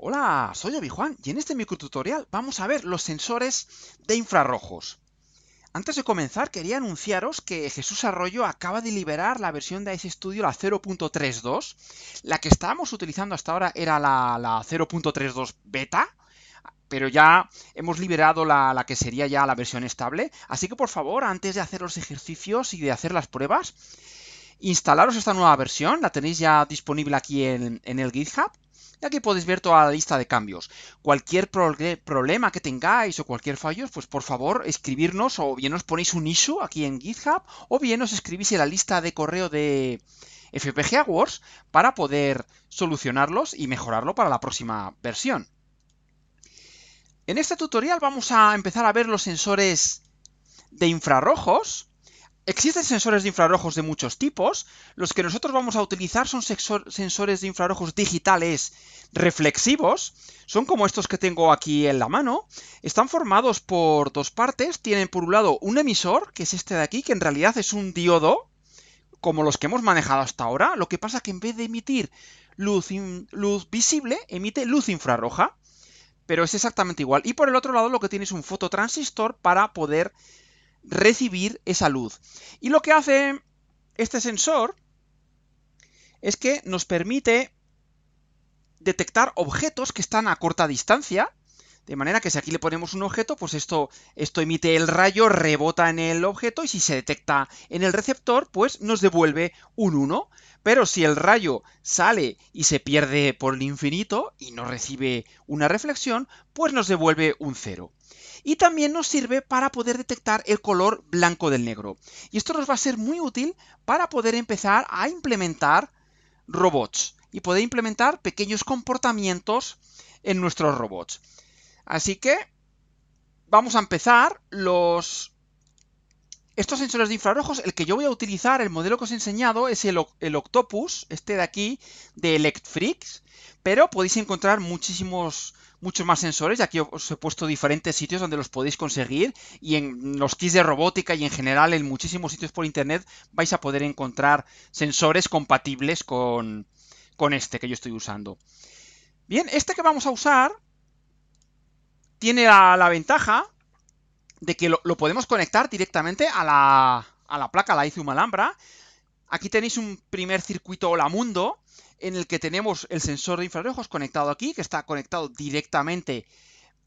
Hola, soy Obi-Juan y en este microtutorial vamos a ver los sensores de infrarrojos. Antes de comenzar quería anunciaros que Jesús Arroyo acaba de liberar la versión de Ice Studio, la 0.32. La que estábamos utilizando hasta ahora era la, 0.32 beta, pero ya hemos liberado la, que sería ya la versión estable. Así que por favor, antes de hacer los ejercicios y de hacer las pruebas, instalaros esta nueva versión, la tenéis ya disponible aquí en el GitHub. Y aquí podéis ver toda la lista de cambios. Cualquier problema que tengáis o cualquier fallo, pues por favor escribirnos o bien os ponéis un issue aquí en GitHub o bien os escribís en la lista de correo de FPGA Wars para poder solucionarlos y mejorarlo para la próxima versión. En este tutorial vamos a empezar a ver los sensores de infrarrojos Existen sensores de infrarrojos de muchos tipos. Los que nosotros vamos a utilizar son sensores de infrarrojos digitales reflexivos. Son como estos que tengo aquí en la mano. Están formados por dos partes. Tienen por un lado un emisor, que es este de aquí, que en realidad es un diodo, como los que hemos manejado hasta ahora. Lo que pasa es que en vez de emitir luz, luz visible, emite luz infrarroja. Pero es exactamente igual. Y por el otro lado lo que tiene es un fototransistor para poder recibir esa luz. Y lo que hace este sensor es que nos permite detectar objetos que están a corta distancia de manera que si aquí le ponemos un objeto, pues esto, esto emite el rayo, rebota en el objeto y si se detecta en el receptor, pues nos devuelve un 1. Pero si el rayo sale y se pierde por el infinito y no recibe una reflexión, pues nos devuelve un 0 y también nos sirve para poder detectar el color blanco del negro. Y esto nos va a ser muy útil para poder empezar a implementar robots y poder implementar pequeños comportamientos en nuestros robots. Así que vamos a empezar los... Estos sensores de infrarrojos, el que yo voy a utilizar, el modelo que os he enseñado, es el, Octopus, este de aquí, de Electrix, pero podéis encontrar muchísimos, muchos más sensores, y aquí os he puesto diferentes sitios donde los podéis conseguir, y en los kits de robótica y en general en muchísimos sitios por internet vais a poder encontrar sensores compatibles con, con este que yo estoy usando. Bien, este que vamos a usar tiene la, ventaja de que lo, podemos conectar directamente a la, a la placa, la Aquí tenéis un primer circuito Hola Mundo, en el que tenemos el sensor de infrarrojos conectado aquí, que está conectado directamente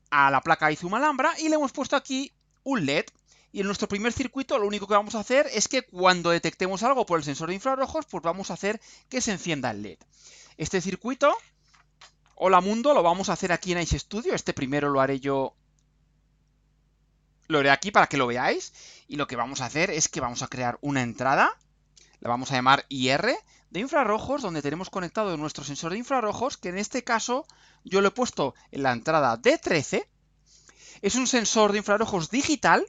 a la placa Izum Alhambra, y le hemos puesto aquí un LED. Y en nuestro primer circuito lo único que vamos a hacer es que cuando detectemos algo por el sensor de infrarrojos, pues vamos a hacer que se encienda el LED. Este circuito Hola Mundo, lo vamos a hacer aquí en Ice Studio. Este primero lo haré yo. Lo haré aquí para que lo veáis. Y lo que vamos a hacer es que vamos a crear una entrada. La vamos a llamar IR de infrarrojos, donde tenemos conectado nuestro sensor de infrarrojos, que en este caso yo lo he puesto en la entrada D13. Es un sensor de infrarrojos digital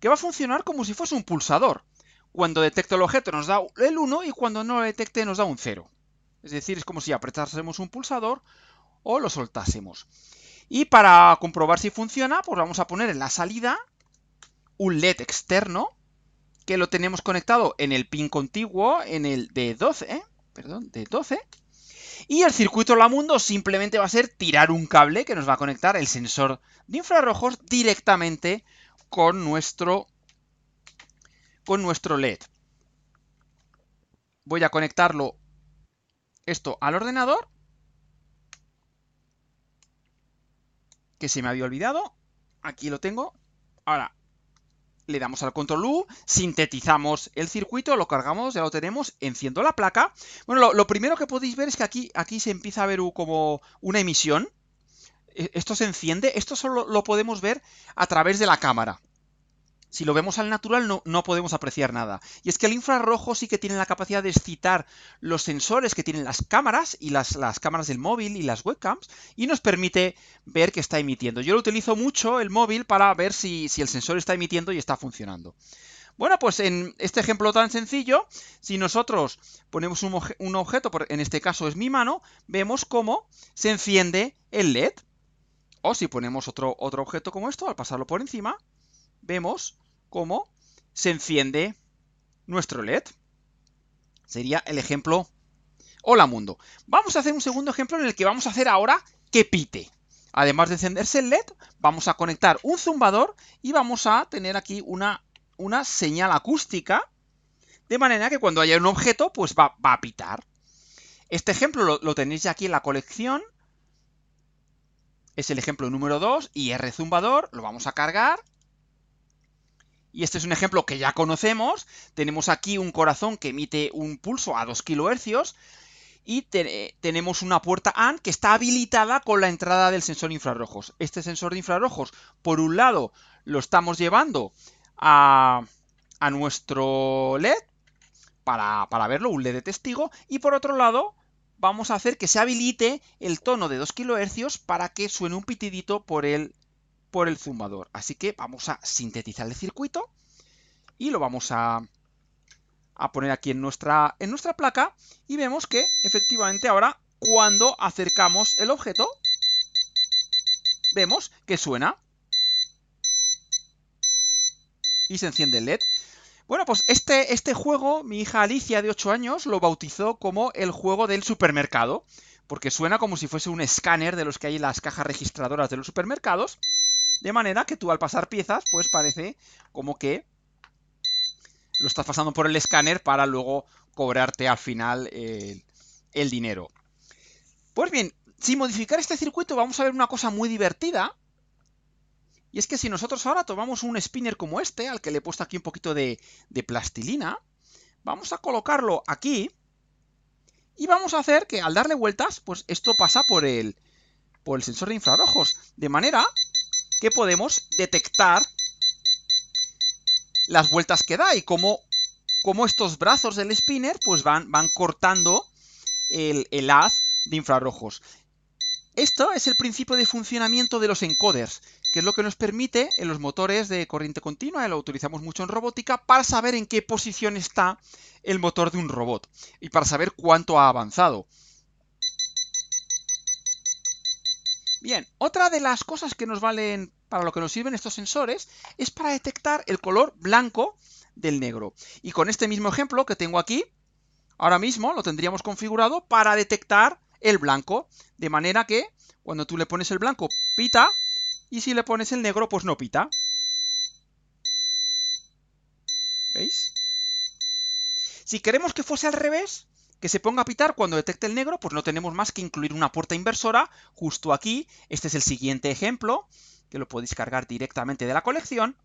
que va a funcionar como si fuese un pulsador. Cuando detecte el objeto nos da el 1 y cuando no lo detecte nos da un 0. Es decir, es como si apretásemos un pulsador o lo soltásemos. Y para comprobar si funciona, pues vamos a poner en la salida un LED externo que lo tenemos conectado en el pin contiguo, en el de 12, perdón, de 12. Y el circuito Lamundo simplemente va a ser tirar un cable que nos va a conectar el sensor de infrarrojos directamente con nuestro, con nuestro LED. Voy a conectarlo esto al ordenador que se me había olvidado. Aquí lo tengo. Ahora, le damos al control U, sintetizamos el circuito, lo cargamos, ya lo tenemos, enciendo la placa. Bueno, lo, primero que podéis ver es que aquí, aquí se empieza a ver como una emisión. E, esto se enciende, esto solo lo podemos ver a través de la cámara si lo vemos al natural no, no, podemos apreciar nada. Y es que el infrarrojo sí que tiene la capacidad de excitar los sensores que tienen las cámaras y las, las, cámaras del móvil y las webcams y nos permite ver que está emitiendo. Yo lo utilizo mucho el móvil para ver si, el sensor está emitiendo y está funcionando. Bueno, pues en este ejemplo tan sencillo, si nosotros ponemos un, un objeto, en este caso es mi mano, vemos cómo se enciende el LED. O si ponemos otro, otro objeto como esto, al pasarlo por encima, vemos cómo se enciende nuestro LED. Sería el ejemplo Hola Mundo. Vamos a hacer un segundo ejemplo en el que vamos a hacer ahora que pite. Además de encenderse el LED, vamos a conectar un zumbador y vamos a tener aquí una, señal acústica, de manera que cuando haya un objeto, pues va, a pitar. Este ejemplo lo, tenéis ya aquí en la colección. Es el ejemplo número 2, r zumbador, lo vamos a cargar y este es un ejemplo que ya conocemos. Tenemos aquí un corazón que emite un pulso a 2 kHz y tenemos una puerta AND que está habilitada con la entrada del sensor infrarrojos. Este sensor de infrarrojos, por un lado, lo estamos llevando a, a nuestro LED para, para verlo, un LED de testigo, y por otro lado, vamos a hacer que se habilite el tono de 2 kHz para que suene un pitidito por el por el zumbador. Así que vamos a sintetizar el circuito y lo vamos a, poner aquí en nuestra, en nuestra placa y vemos que efectivamente ahora cuando acercamos el objeto vemos que suena y se enciende el LED. Bueno, pues este, este juego mi hija Alicia de 8 años lo bautizó como el juego del supermercado porque suena como si fuese un escáner de los que hay en las cajas registradoras de los supermercados de manera que tú al pasar piezas, pues parece como que lo estás pasando por el escáner para luego cobrarte al final el, dinero. Pues bien, sin modificar este circuito vamos a ver una cosa muy divertida. Y es que si nosotros ahora tomamos un spinner como este, al que le he puesto aquí un poquito de, de plastilina, vamos a colocarlo aquí y vamos a hacer que al darle vueltas, pues esto pasa por el, por el sensor de infrarrojos. De manera que podemos detectar las vueltas que da y cómo, estos brazos del spinner pues van, van cortando el, el haz de infrarrojos. Esto es el principio de funcionamiento de los encoders, que es lo que nos permite en los motores de corriente continua, lo utilizamos mucho en robótica, para saber en qué posición está el motor de un robot y para saber cuánto ha avanzado. Bien, otra de las cosas que nos valen, para lo que nos sirven estos sensores, es para detectar el color blanco del negro. Y con este mismo ejemplo que tengo aquí, ahora mismo lo tendríamos configurado para detectar el blanco. De manera que cuando tú le pones el blanco, pita, y si le pones el negro, pues no pita. ¿Veis? Si queremos que fuese al revés, que se ponga a pitar cuando detecte el negro, pues no tenemos más que incluir una puerta inversora justo aquí. Este es el siguiente ejemplo, que lo podéis cargar directamente de la colección.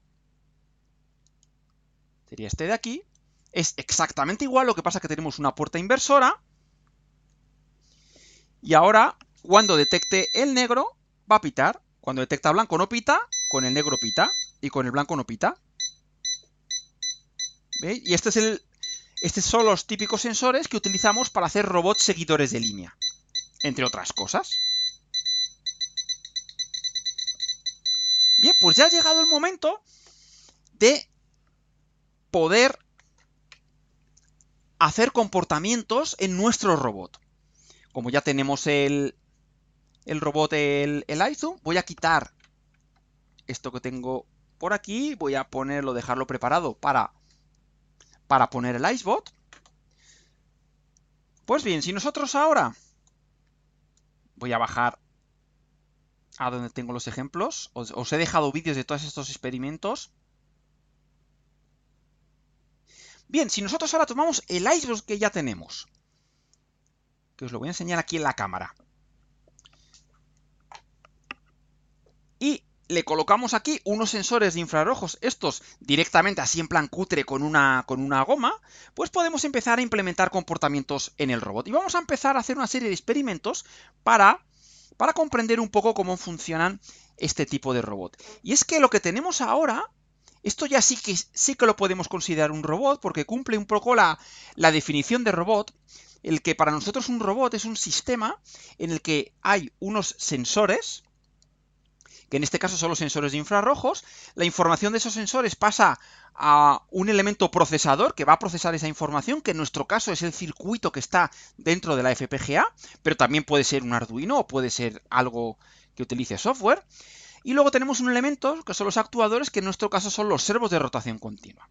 Sería este de aquí. Es exactamente igual, lo que pasa es que tenemos una puerta inversora. Y ahora, cuando detecte el negro, va a pitar. Cuando detecta blanco no pita, con el negro pita y con el blanco no pita. ¿Veis? Y este es el estos son los típicos sensores que utilizamos para hacer robots seguidores de línea, entre otras cosas. Bien, pues ya ha llegado el momento de poder hacer comportamientos en nuestro robot. Como ya tenemos el, el robot, el, el voy a quitar esto que tengo por aquí, voy a ponerlo, dejarlo preparado para para poner el Icebot. Pues bien, si nosotros ahora voy a bajar a donde tengo los ejemplos, os, he dejado vídeos de todos estos experimentos. Bien, si nosotros ahora tomamos el Icebot que ya tenemos, que os lo voy a enseñar aquí en la cámara, le colocamos aquí unos sensores de infrarrojos, estos directamente así en plan cutre con una, con una goma, pues podemos empezar a implementar comportamientos en el robot. Y vamos a empezar a hacer una serie de experimentos para, para comprender un poco cómo funcionan este tipo de robot. Y es que lo que tenemos ahora, esto ya sí que, sí que lo podemos considerar un robot porque cumple un poco la, la definición de robot, el que para nosotros un robot es un sistema en el que hay unos sensores, que en este caso son los sensores de infrarrojos. La información de esos sensores pasa a un elemento procesador que va a procesar esa información, que en nuestro caso es el circuito que está dentro de la FPGA, pero también puede ser un Arduino o puede ser algo que utilice software. Y luego tenemos un elemento que son los actuadores, que en nuestro caso son los servos de rotación continua.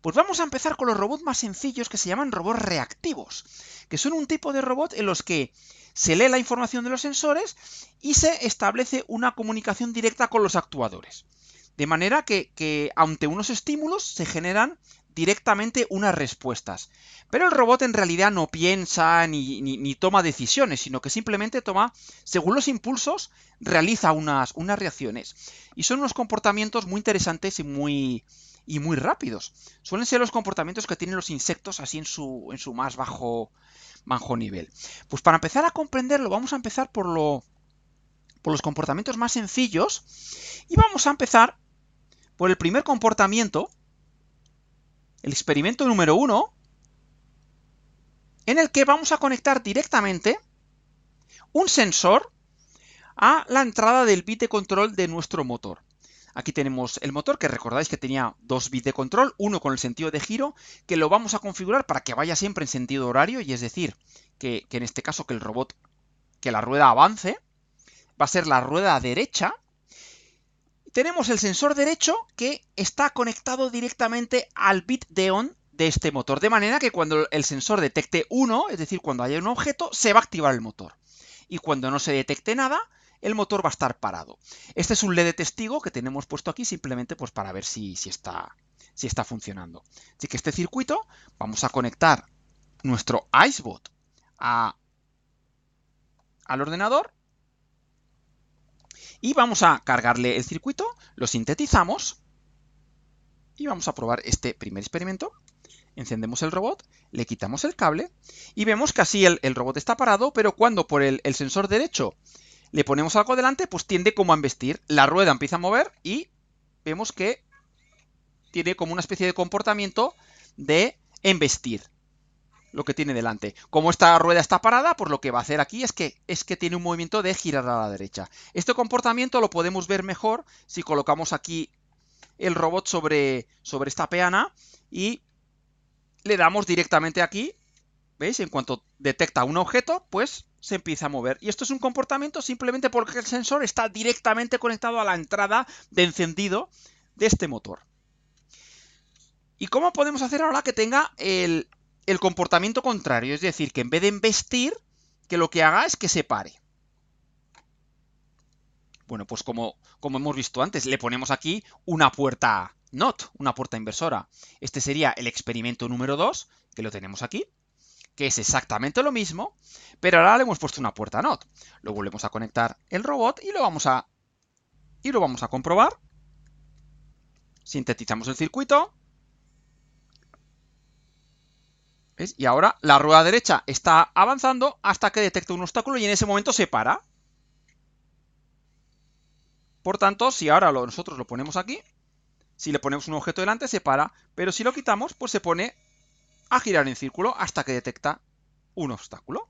Pues vamos a empezar con los robots más sencillos que se llaman robots reactivos, que son un tipo de robot en los que se lee la información de los sensores y se establece una comunicación directa con los actuadores. De manera que, ante unos estímulos se generan directamente unas respuestas. Pero el robot en realidad no piensa ni, toma decisiones, sino que simplemente toma, según los impulsos, realiza unas, unas reacciones. Y son unos comportamientos muy interesantes y muy, y muy rápidos. Suelen ser los comportamientos que tienen los insectos así en su, en su más bajo, bajo nivel. Pues para empezar a comprenderlo, vamos a empezar por, lo, por los comportamientos más sencillos y vamos a empezar por el primer comportamiento el experimento número uno, en el que vamos a conectar directamente un sensor a la entrada del bit de control de nuestro motor. Aquí tenemos el motor que recordáis que tenía dos bits de control, uno con el sentido de giro, que lo vamos a configurar para que vaya siempre en sentido horario, y es decir, que, que en este caso que el robot, que la rueda avance, va a ser la rueda derecha, tenemos el sensor derecho que está conectado directamente al bit de on de este motor, de manera que cuando el sensor detecte uno, es decir, cuando haya un objeto, se va a activar el motor. Y cuando no se detecte nada, el motor va a estar parado. Este es un LED de testigo que tenemos puesto aquí simplemente pues, para ver si, está, si está funcionando. Así que este circuito vamos a conectar nuestro Icebot a, al ordenador y vamos a cargarle el circuito, lo sintetizamos y vamos a probar este primer experimento. Encendemos el robot, le quitamos el cable y vemos que así el, robot está parado, pero cuando por el, el sensor derecho le ponemos algo delante, pues tiende como a embestir. La rueda empieza a mover y vemos que tiene como una especie de comportamiento de embestir lo que tiene delante. Como esta rueda está parada, pues lo que va a hacer aquí es que, es que tiene un movimiento de girar a la derecha. Este comportamiento lo podemos ver mejor si colocamos aquí el robot sobre, sobre esta peana y le damos directamente aquí. ¿Veis? En cuanto detecta un objeto, pues se empieza a mover. Y esto es un comportamiento simplemente porque el sensor está directamente conectado a la entrada de encendido de este motor. ¿Y cómo podemos hacer ahora que tenga el, el comportamiento contrario, es decir, que en vez de investir, que lo que haga es que se pare. Bueno, pues como, como hemos visto antes, le ponemos aquí una puerta NOT, una puerta inversora. Este sería el experimento número 2, que lo tenemos aquí, que es exactamente lo mismo, pero ahora le hemos puesto una puerta NOT. Lo volvemos a conectar el robot y lo vamos a, y lo vamos a comprobar. Sintetizamos el circuito Y ahora la rueda derecha está avanzando hasta que detecta un obstáculo y en ese momento se para. Por tanto, si ahora lo, nosotros lo ponemos aquí, si le ponemos un objeto delante, se para, pero si lo quitamos, pues se pone a girar en círculo hasta que detecta un obstáculo.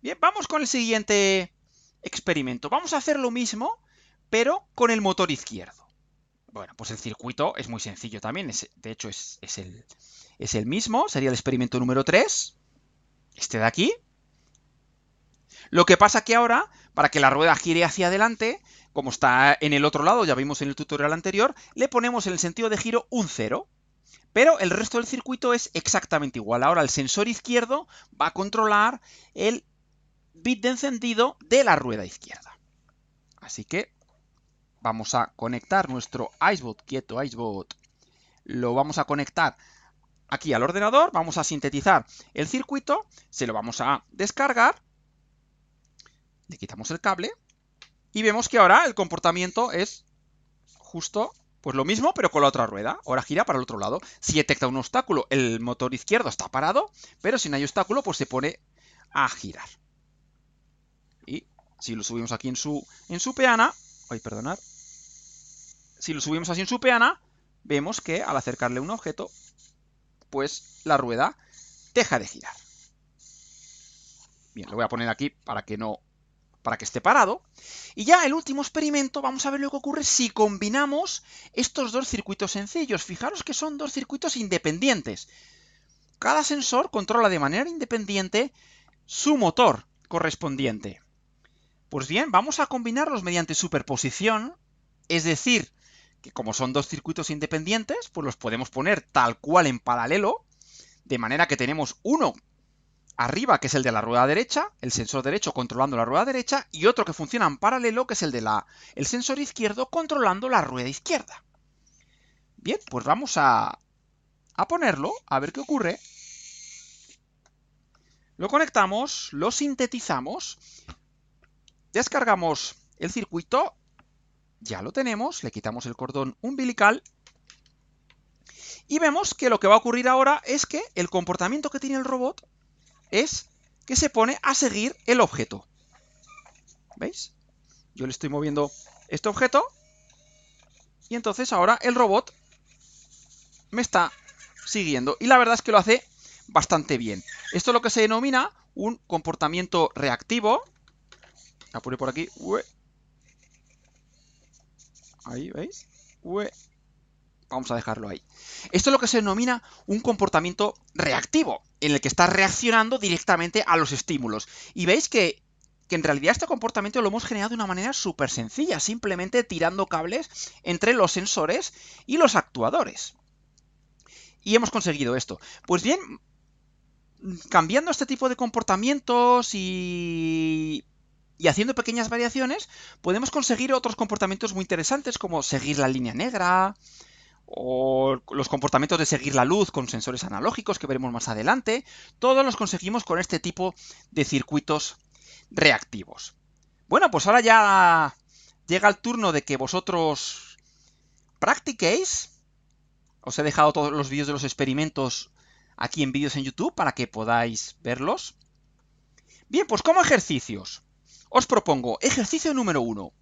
Bien, vamos con el siguiente experimento. Vamos a hacer lo mismo, pero con el motor izquierdo. Bueno, pues el circuito es muy sencillo también. de hecho, es, el, mismo. Sería el experimento número 3. Este de aquí. Lo que pasa que ahora, para que la rueda gire hacia adelante, como está en el otro lado, ya vimos en el tutorial anterior, le ponemos en el sentido de giro un 0. Pero el resto del circuito es exactamente igual. Ahora el sensor izquierdo va a controlar el bit de encendido de la rueda izquierda. Así que Vamos a conectar nuestro Icebot, quieto Icebot. Lo vamos a conectar aquí al ordenador, vamos a sintetizar el circuito, se lo vamos a descargar, le quitamos el cable y vemos que ahora el comportamiento es justo pues lo mismo, pero con la otra rueda. Ahora gira para el otro lado. Si detecta un obstáculo, el motor izquierdo está parado, pero si no hay obstáculo, pues se pone a girar. Y si lo subimos aquí en su, en su peana, perdonar. Si lo subimos así en su peana, vemos que al acercarle un objeto, pues la rueda deja de girar. Bien, lo voy a poner aquí para que no para que esté parado. Y ya el último experimento, vamos a ver lo que ocurre si combinamos estos dos circuitos sencillos. Fijaros que son dos circuitos independientes. Cada sensor controla de manera independiente su motor correspondiente. Pues bien, vamos a combinarlos mediante superposición, es decir, que como son dos circuitos independientes, pues los podemos poner tal cual en paralelo, de manera que tenemos uno arriba, que es el de la rueda derecha, el sensor derecho controlando la rueda derecha, y otro que funciona en paralelo, que es el de la el sensor izquierdo controlando la rueda izquierda. Bien, pues vamos a, a ponerlo, a ver qué ocurre. Lo conectamos, lo sintetizamos, Descargamos el circuito, ya lo tenemos, le quitamos el cordón umbilical y vemos que lo que va a ocurrir ahora es que el comportamiento que tiene el robot es que se pone a seguir el objeto. ¿Veis? Yo le estoy moviendo este objeto y entonces ahora el robot me está siguiendo. Y la verdad es que lo hace bastante bien. Esto es lo que se denomina un comportamiento reactivo Apure por aquí. Ahí, ¿veis? Vamos a dejarlo ahí. Esto es lo que se denomina un comportamiento reactivo, en el que está reaccionando directamente a los estímulos. Y veis que que en realidad este comportamiento lo hemos generado de una manera súper sencilla, simplemente tirando cables entre los sensores y los actuadores. Y hemos conseguido esto. Pues bien, cambiando este tipo de comportamientos y y haciendo pequeñas variaciones podemos conseguir otros comportamientos muy interesantes como seguir la línea negra o los comportamientos de seguir la luz con sensores analógicos que veremos más adelante. Todos los conseguimos con este tipo de circuitos reactivos. Bueno, pues ahora ya llega el turno de que vosotros practiquéis. Os he dejado todos los vídeos de los experimentos aquí en vídeos en YouTube para que podáis verlos. Bien, pues como ejercicios. Os propongo ejercicio número 1.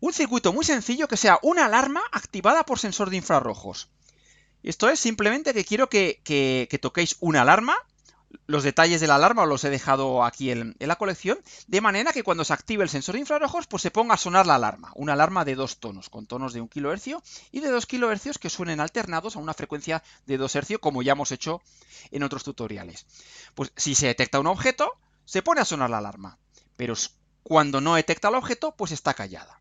Un circuito muy sencillo que sea una alarma activada por sensor de infrarrojos. Esto es simplemente que quiero que, toquéis una alarma. Los detalles de la alarma los he dejado aquí en, la colección, de manera que cuando se active el sensor de infrarrojos, pues se ponga a sonar la alarma. Una alarma de dos tonos, con tonos de 1 kHz y de 2 kilohercios que suenen alternados a una frecuencia de 2 Hz, como ya hemos hecho en otros tutoriales. Pues si se detecta un objeto, se pone a sonar la alarma, pero cuando no detecta el objeto, pues está callada.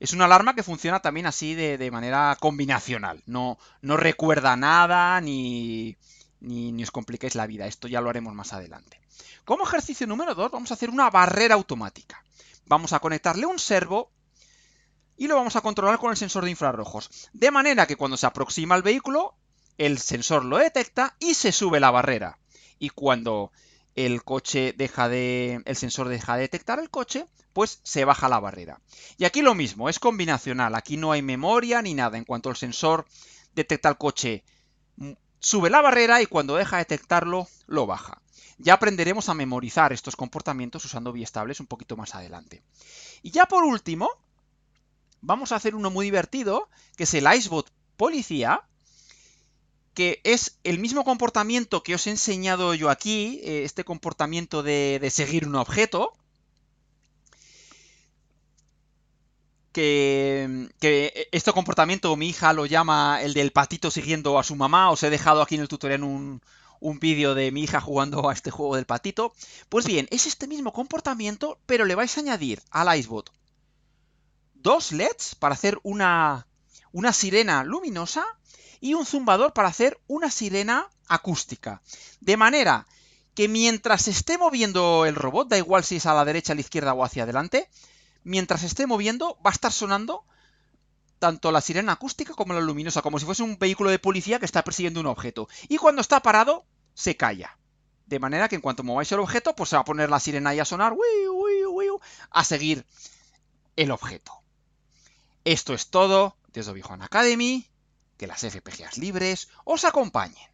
Es una alarma que funciona también así de, manera combinacional. No, no recuerda nada ni, ni, ni, os compliquéis la vida. Esto ya lo haremos más adelante. Como ejercicio número 2 vamos a hacer una barrera automática. Vamos a conectarle un servo y lo vamos a controlar con el sensor de infrarrojos. De manera que cuando se aproxima al vehículo, el sensor lo detecta y se sube la barrera. Y cuando el coche deja de, el sensor deja de detectar el coche, pues se baja la barrera. Y aquí lo mismo, es combinacional, aquí no hay memoria ni nada. En cuanto el sensor detecta el coche, mm, sube la barrera y cuando deja de detectarlo, lo baja. Ya aprenderemos a memorizar estos comportamientos usando biestables un poquito más adelante. Y ya por último, vamos a hacer uno muy divertido, que es el Icebot Policía, que es el mismo comportamiento que os he enseñado yo aquí, eh, este comportamiento de, seguir un objeto, que, que, este comportamiento mi hija lo llama el del patito siguiendo a su mamá, os he dejado aquí en el tutorial un, un vídeo de mi hija jugando a este juego del patito, pues bien, es este mismo comportamiento, pero le vais a añadir al Icebot dos LEDs para hacer una, una sirena luminosa y un zumbador para hacer una sirena acústica. De manera que mientras esté moviendo el robot, da igual si es a la derecha, a la izquierda o hacia adelante, mientras esté moviendo va a estar sonando tanto la sirena acústica como la luminosa, como si fuese un vehículo de policía que está persiguiendo un objeto. Y cuando está parado, se calla. De manera que en cuanto mováis el objeto, pues se va a poner la sirena ahí a sonar, a seguir el objeto. Esto es todo desde Obi-Juan Academy que las FPGAs libres os acompañen.